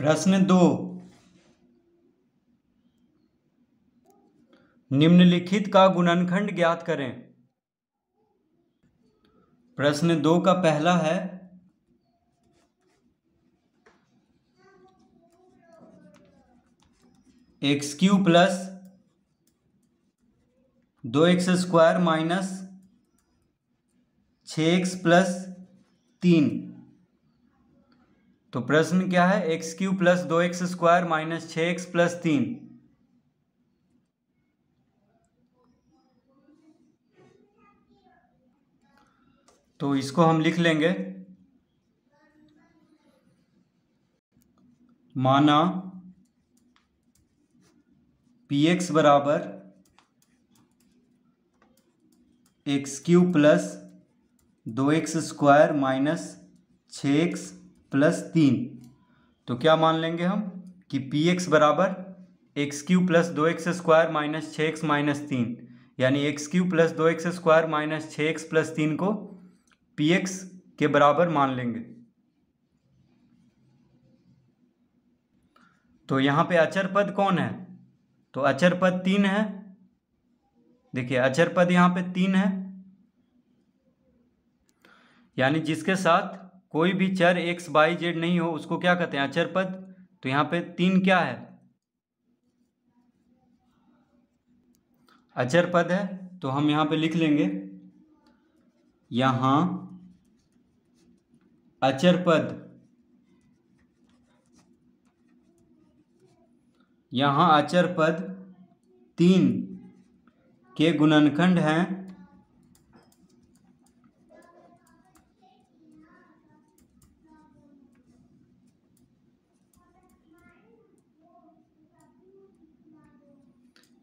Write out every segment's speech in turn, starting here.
प्रश्न दो निम्नलिखित का गुणनखंड ज्ञात करें प्रश्न दो का पहला है एक्स क्यू प्लस दो एक्स स्क्वायर माइनस छ एक्स प्लस तीन तो प्रश्न क्या है एक्स क्यू प्लस दो एक्स स्क्वायर माइनस छ एक्स प्लस तीन तो इसको हम लिख लेंगे माना पी एक्स बराबर एक्स क्यू प्लस दो एक्स स्क्वायर माइनस छ एक्स प्लस तीन तो क्या मान लेंगे हम कि पी एक्स बराबर एक्स क्यू प्लस दो एक्स स्क्वायर माइनस छः एक्स माइनस तीन यानी एक्स क्यू प्लस दो एक्स स्क्वायर माइनस छः एक्स प्लस तीन को पी एक्स के बराबर मान लेंगे तो यहाँ पे अचर पद कौन है तो अचर पद तीन है देखिए अचर पद यहाँ पे तीन है यानी जिसके साथ कोई भी चर एक्स बाई जेड नहीं हो उसको क्या कहते हैं अचर पद तो यहाँ पे तीन क्या है अचर पद है तो हम यहाँ पे लिख लेंगे यहाँ अचर पद यहाँ अचर पद तीन के गुणनखंड हैं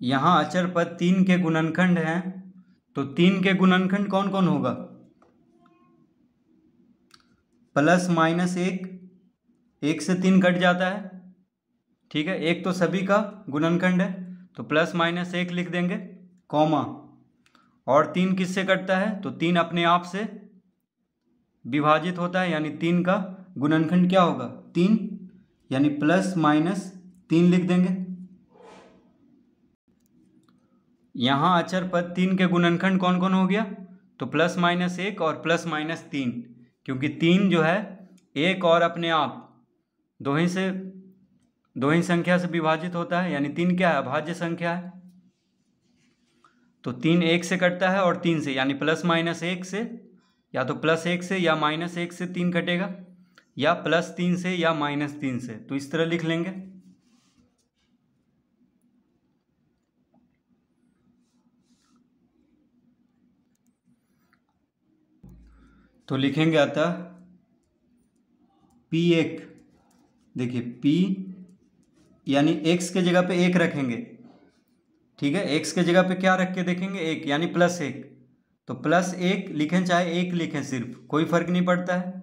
यहाँ अचर पद तीन के गुणनखंड हैं तो तीन के गुणनखंड कौन कौन होगा प्लस माइनस एक एक से तीन कट जाता है ठीक है एक तो सभी का गुणनखंड है तो प्लस माइनस एक लिख देंगे कॉमा और तीन किससे कटता है तो तीन अपने आप से विभाजित होता है यानी तीन का गुणनखंड क्या होगा तीन यानी प्लस माइनस तीन लिख देंगे यहाँ अचर पद तीन के गुणनखंड कौन कौन हो गया तो प्लस माइनस एक और प्लस माइनस तीन क्योंकि तीन जो है एक और अपने आप दो ही से दो ही संख्या से विभाजित होता है यानी तीन क्या है अभाज्य संख्या है तो तीन एक से कटता है और तीन से यानी प्लस माइनस एक से या तो प्लस एक से या माइनस एक से तीन कटेगा या प्लस तीन से या माइनस तीन से तो इस तरह लिख लेंगे तो लिखेंगे आता पी एक देखिए पी यानी एक्स के जगह पे एक रखेंगे ठीक है एक्स के जगह पे क्या रख के देखेंगे एक यानी प्लस एक तो प्लस एक लिखें चाहे एक लिखें सिर्फ कोई फर्क नहीं पड़ता है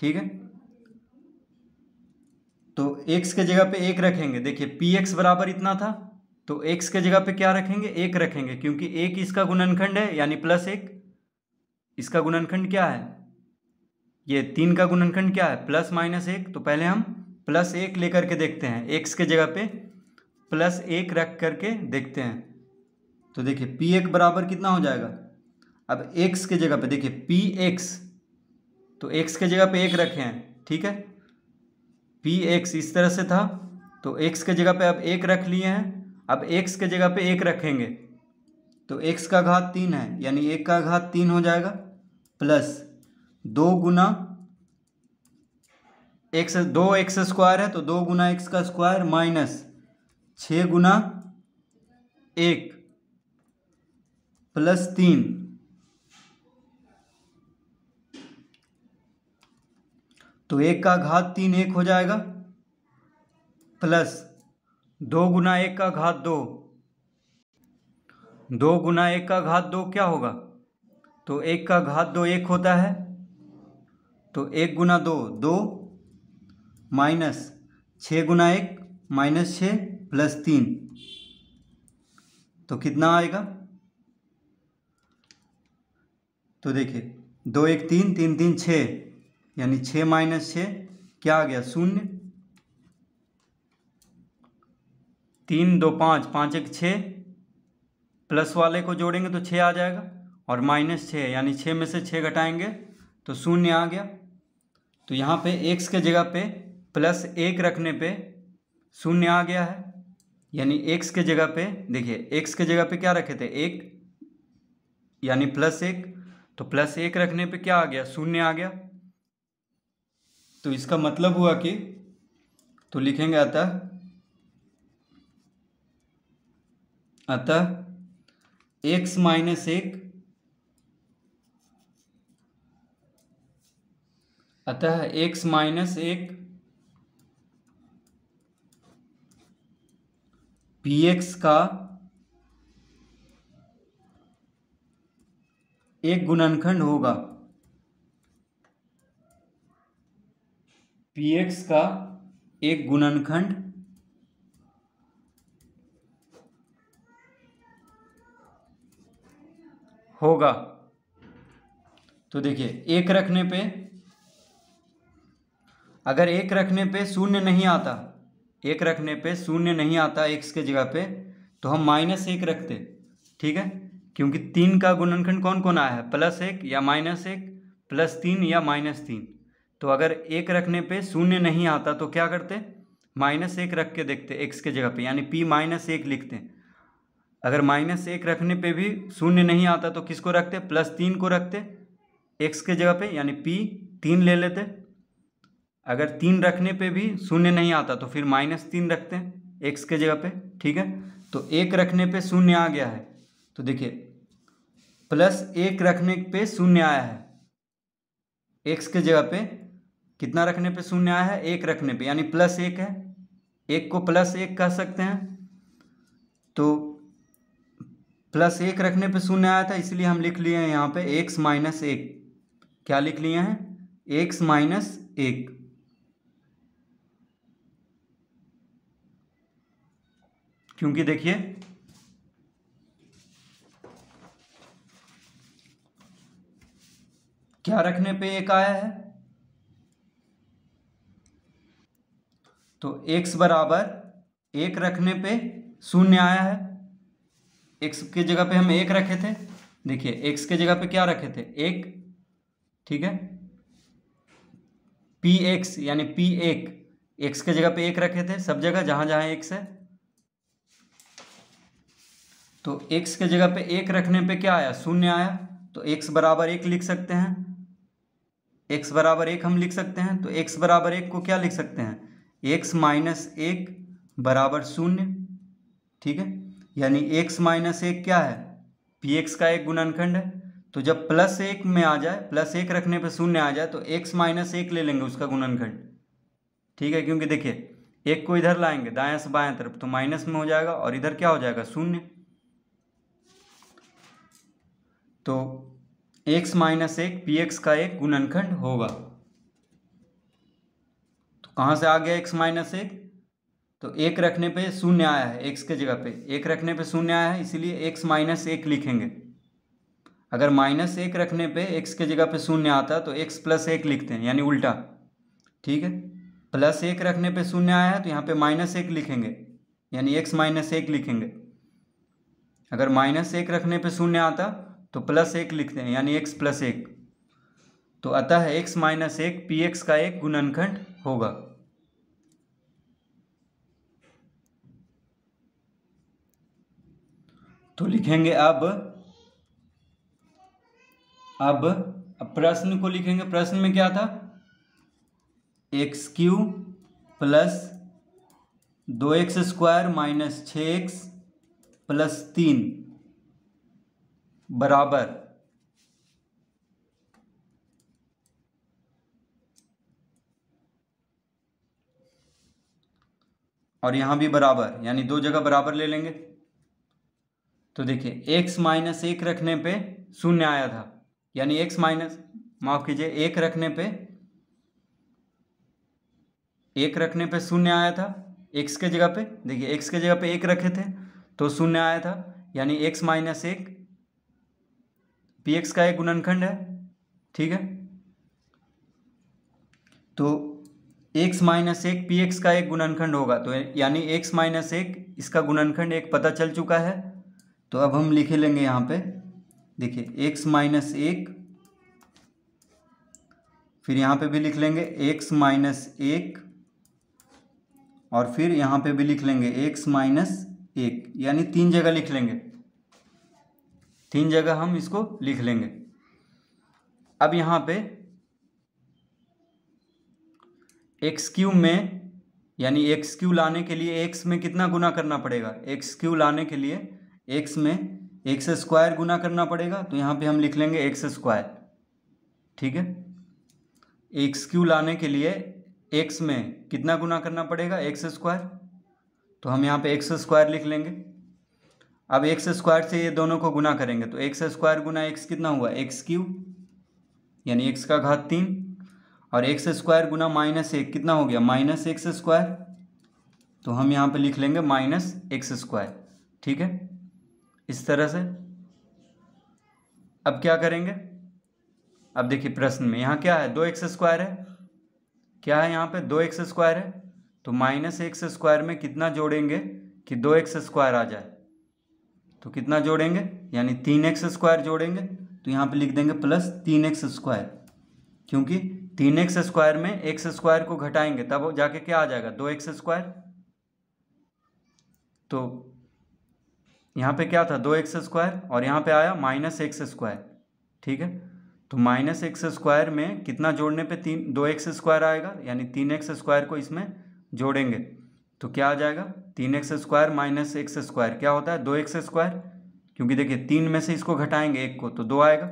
ठीक है तो एक्स के जगह पे एक रखेंगे देखिए पी एक्स बराबर इतना था तो एक्स के जगह पे क्या रखेंगे एक रखेंगे क्योंकि एक इसका गुणनखंड है यानी प्लस एक इसका गुणनखंड क्या है ये तीन का गुणनखंड क्या है प्लस माइनस एक तो पहले हम प्लस एक लेकर के देखते हैं एक्स के जगह पे प्लस एक रख करके देखते हैं तो देखिए पी एक बराबर कितना हो जाएगा अब एक्स के जगह पे देखिए पी एक्स तो एक्स के जगह पे एक रखे हैं ठीक है पी एक्स इस तरह से था तो एक्स के जगह पे अब एक रख लिए हैं अब एक्स के जगह पे एक रखेंगे तो एक्स का घात तीन है यानी एक का घात तीन हो जाएगा प्लस दो गुना एक्स दो एक्स स्क्वायर है तो दो गुना एक्स का स्क्वायर माइनस छ गुना एक प्लस तीन तो एक का घात तीन एक हो जाएगा प्लस दो गुना एक का घात दो दो गुना एक का घात दो क्या होगा तो एक का घात दो एक होता है तो एक गुना दो दो माइनस छः गुना एक माइनस छः प्लस तीन तो कितना आएगा तो देखिए दो एक तीन तीन तीन छः यानी छः माइनस छः क्या आ गया शून्य तीन दो पाँच पाँच एक छः प्लस वाले को जोड़ेंगे तो छः आ जाएगा और माइनस छः यानी छः में से छः घटाएंगे तो शून्य आ गया तो यहाँ पे x के जगह पे प्लस एक रखने पे शून्य आ गया है यानी x के जगह पे देखिए एक्स के जगह पे क्या रखे थे एक यानी प्लस एक तो प्लस एक रखने पे क्या आ गया शून्य आ गया तो इसका मतलब हुआ कि तो लिखेंगे अतः अतः एक्स माइनस एक अतः एक्स माइनस एक पी एक्स का एक गुणनखंड होगा पी एक्स का एक गुणनखंड होगा तो देखिए एक रखने पे अगर एक रखने पे शून्य नहीं आता एक रखने पे शून्य नहीं आता एक्स के जगह पे तो हम माइनस एक रखते ठीक है क्योंकि तीन का गुणनखंड कौन कौन आया है प्लस एक या माइनस एक प्लस तीन या माइनस तीन तो अगर एक रखने पे शून्य नहीं आता तो क्या करते माइनस एक रख के देखते एक्स के जगह पे यानी पी माइनस एक लिखते अगर माइनस एक रखने पे भी शून्य नहीं आता तो किसको रखते प्लस तीन को रखते एक्स के जगह पे यानी पी तीन ले लेते अगर तीन रखने पे भी शून्य नहीं आता तो फिर माइनस तीन रखते हैं एक्स के जगह पे ठीक है तो एक रखने पे शून्य आ गया है तो देखिए प्लस एक रखने पे शून्य आया है एक्स के जगह पे कितना रखने पे शून्य आया है एक रखने पे यानी प्लस एक है एक को प्लस एक कह सकते हैं तो प्लस एक रखने पे शून्य आया था इसलिए हम लिख लिए हैं यहाँ पे एक्स माइनस एक क्या लिख लिए हैं एक्स माइनस एक क्योंकि देखिए क्या रखने पे एक आया है तो x बराबर एक रखने पे शून्य आया है x के जगह पे हम एक रखे थे देखिए x के जगह पे क्या रखे थे एक ठीक है पी एक्स यानी पी एक एक्स के जगह पे एक रखे थे सब जगह जहां जहां एक्स है तो एक्स के जगह पे एक रखने पे क्या आया शून्य आया तो एक्स बराबर एक लिख सकते हैं एक्स बराबर एक हम लिख सकते हैं तो एक्स बराबर एक को क्या लिख सकते हैं एक्स माइनस एक बराबर शून्य ठीक है यानी एक्स माइनस एक क्या है पी एक्स का एक गुणनखंड है तो जब प्लस एक में आ जाए प्लस एक रखने पर शून्य आ जाए तो एक्स माइनस एक ले लेंगे उसका गुणनखंड ठीक है क्योंकि देखिए एक को इधर लाएंगे दाएं से बाएं तरफ तो माइनस में हो जाएगा और इधर क्या हो जाएगा शून्य तो एक्स माइनस एक पी एक्स का एक गुणनखंड होगा तो कहाँ से आ गया एक्स माइनस एक तो एक रखने पे शून्य आया है एक्स के जगह पे एक रखने पे शून्य आया है इसीलिए एक्स माइनस एक लिखेंगे अगर माइनस एक रखने पे एक्स के जगह पे शून्य आता तो एक्स प्लस एक लिखते हैं यानी उल्टा ठीक है प्लस एक रखने पे शून्य आया है तो यहाँ पे माइनस एक लिखेंगे यानी एक्स माइनस एक लिखेंगे अगर माइनस एक रखने पे शून्य आता तो प्लस एक लिखते हैं यानी एक्स प्लस एक तो अतः एक्स माइनस एक पी एक्स का एक गुणनखंड होगा तो लिखेंगे अब अब प्रश्न को लिखेंगे प्रश्न में क्या था एक्स क्यू प्लस दो एक्स स्क्वायर माइनस छ एक्स प्लस तीन बराबर और यहां भी बराबर यानी दो जगह बराबर ले लेंगे तो देखिए एक्स माइनस एक रखने पे शून्य आया था यानी एक्स माइनस माफ कीजिए एक रखने पे एक रखने पे शून्य आया था एक्स के जगह पे देखिए एक्स के जगह पे एक रखे थे तो शून्य आया था यानी एक्स माइनस एक पी एक्स का एक गुणनखंड है ठीक है तो एक्स माइनस एक पी एक्स का एक गुणनखंड होगा तो यानी एक्स माइनस एक इसका गुणनखंड एक पता चल चुका है तो अब हम लिखे लेंगे यहां पे देखिए एक्स माइनस एक फिर यहां पे भी लिख लेंगे एक्स माइनस एक और फिर यहां पे भी लिख लेंगे एक्स माइनस एक यानी तीन जगह लिख लेंगे तीन जगह हम इसको लिख लेंगे अब यहाँ पे एक्स क्यू में यानी एक्स क्यू लाने के लिए एक्स में कितना गुना करना पड़ेगा एक्स क्यू लाने के लिए एक्स में एक्स स्क्वायर गुना करना पड़ेगा तो यहाँ पे हम लिख लेंगे एक्स स्क्वायर ठीक है एक्स क्यू लाने के लिए एक्स में कितना गुना करना पड़ेगा एक्स स्क्वायर तो हम यहाँ पे एक्स स्क्वायर लिख लेंगे अब एक्स स्क्वायर से ये दोनों को गुना करेंगे तो एक्स स्क्वायर गुना एक्स कितना हुआ एक्स क्यूब यानी एक्स का घात तीन और एक्स स्क्वायर गुना माइनस एक कितना हो गया माइनस एक्स स्क्वायर तो हम यहाँ पे लिख लेंगे माइनस एक्स स्क्वायर ठीक है इस तरह से अब क्या करेंगे अब देखिए प्रश्न में यहाँ क्या है दो एक्स स्क्वायर है क्या है यहाँ पे दो एक्स स्क्वायर है तो माइनस एक्स स्क्वायर में कितना जोड़ेंगे कि दो एक्स स्क्वायर आ जाए तो कितना जोड़ेंगे यानी तीन एक्स स्क्वायर जोड़ेंगे तो यहाँ पे लिख देंगे प्लस तीन एक्स स्क्वायर क्योंकि तीन एक्स स्क्वायर में एक्स स्क्वायर को घटाएंगे तब जाके क्या आ जाएगा दो एक्स स्क्वायर तो यहाँ पे क्या था दो एक्स स्क्वायर और यहाँ पे आया माइनस एक्स स्क्वायर ठीक है तो माइनस एक्स स्क्वायर में कितना जोड़ने पे तीन दो एक्स स्क्वायर आएगा यानी तीन एक्स स्क्वायर को इसमें जोड़ेंगे तो क्या आ जाएगा तीन x square minus x square क्या होता है दो एक्स स्क्वायर क्योंकि देखिए तीन में से इसको घटाएंगे एक को तो दो आएगा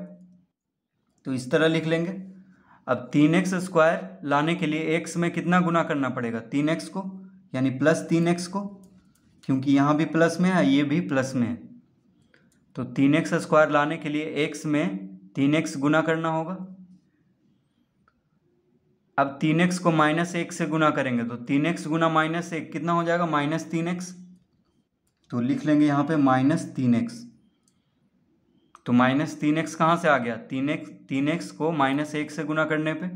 तो इस तरह लिख लेंगे अब तीन एक्स स्क्वायर लाने के लिए एक्स में कितना गुना करना पड़ेगा तीन एक्स को यानी प्लस तीन एक्स को क्योंकि यहाँ भी प्लस में है ये भी प्लस में है तो तीन एक्स स्क्वायर लाने के लिए एक्स में तीन एक्स गुना करना होगा अब तीन एक्स को माइनस एक से गुना करेंगे तो तीन एक्स गुना माइनस एक कितना हो जाएगा माइनस तीन एक्स तो लिख लेंगे यहाँ पे माइनस तीन एक्स तो माइनस तीन एक्स कहाँ से आ गया तीन एक्स तीन एक्स को माइनस एक से गुना करने पे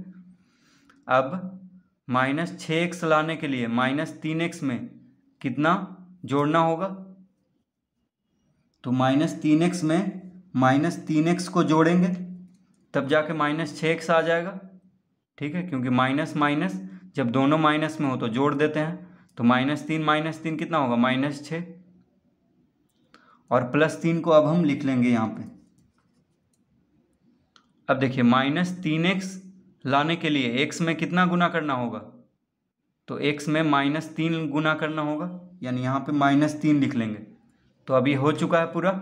अब माइनस छः एक्स लाने के लिए माइनस तीन एक्स में कितना जोड़ना होगा तो माइनस तीन एक्स में माइनस तीन एक्स को जोड़ेंगे तब जाके माइनस छः एक्स आ जाएगा ठीक है क्योंकि माइनस माइनस जब दोनों माइनस में हो तो जोड़ देते हैं तो माइनस तीन माइनस तीन कितना होगा माइनस छः और प्लस तीन को अब हम लिख लेंगे यहाँ पे अब देखिए माइनस तीन एक्स लाने के लिए एक्स में कितना गुना करना होगा तो एक्स में माइनस तीन गुना करना होगा यानी यहाँ पे माइनस तीन लिख लेंगे तो अभी हो चुका है पूरा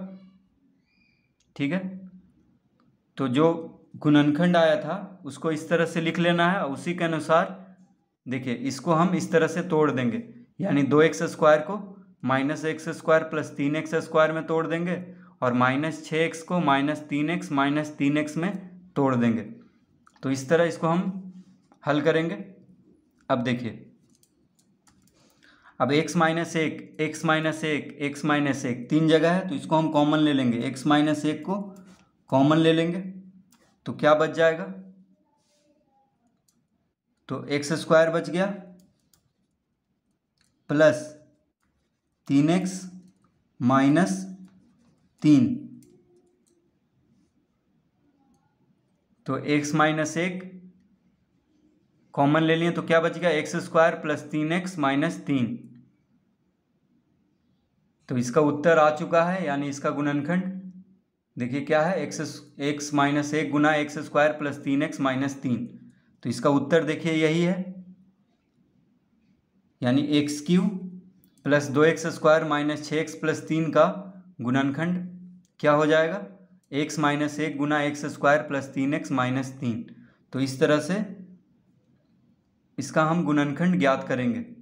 ठीक है तो जो गुणनखंड आया था उसको इस तरह से लिख लेना है उसी के अनुसार देखिए इसको हम इस तरह से तोड़ देंगे यानी दो एक्स स्क्वायर को माइनस एक्स स्क्वायर प्लस तीन एक्स स्क्वायर में तोड़ देंगे और माइनस छः एक्स को माइनस तीन एक्स माइनस तीन एक्स में तोड़ देंगे तो इस तरह इसको हम हल करेंगे अब देखिए अब x माइनस एक एक्स माइनस एक एक्स माइनस एक तीन जगह है तो इसको हम कॉमन ले लेंगे x माइनस एक को कॉमन ले लेंगे तो क्या बच जाएगा तो एक्स स्क्वायर बच गया प्लस तीन एक्स माइनस तीन तो एक्स माइनस एक कॉमन ले लिए तो क्या बच गया एक्स स्क्वायर प्लस तीन एक्स माइनस तीन तो इसका उत्तर आ चुका है यानी इसका गुणनखंड देखिए क्या है एक्स एक्स माइनस एक गुना एक्स स्क्वायर प्लस तीन एक्स माइनस तीन तो इसका उत्तर देखिए यही है यानी एक्स क्यू प्लस दो एक्स स्क्वायर माइनस छः एक्स प्लस तीन का गुणनखंड क्या हो जाएगा एक्स माइनस एक गुना एक्स स्क्वायर प्लस तीन एक्स माइनस तीन तो इस तरह से इसका हम गुणनखंड ज्ञात करेंगे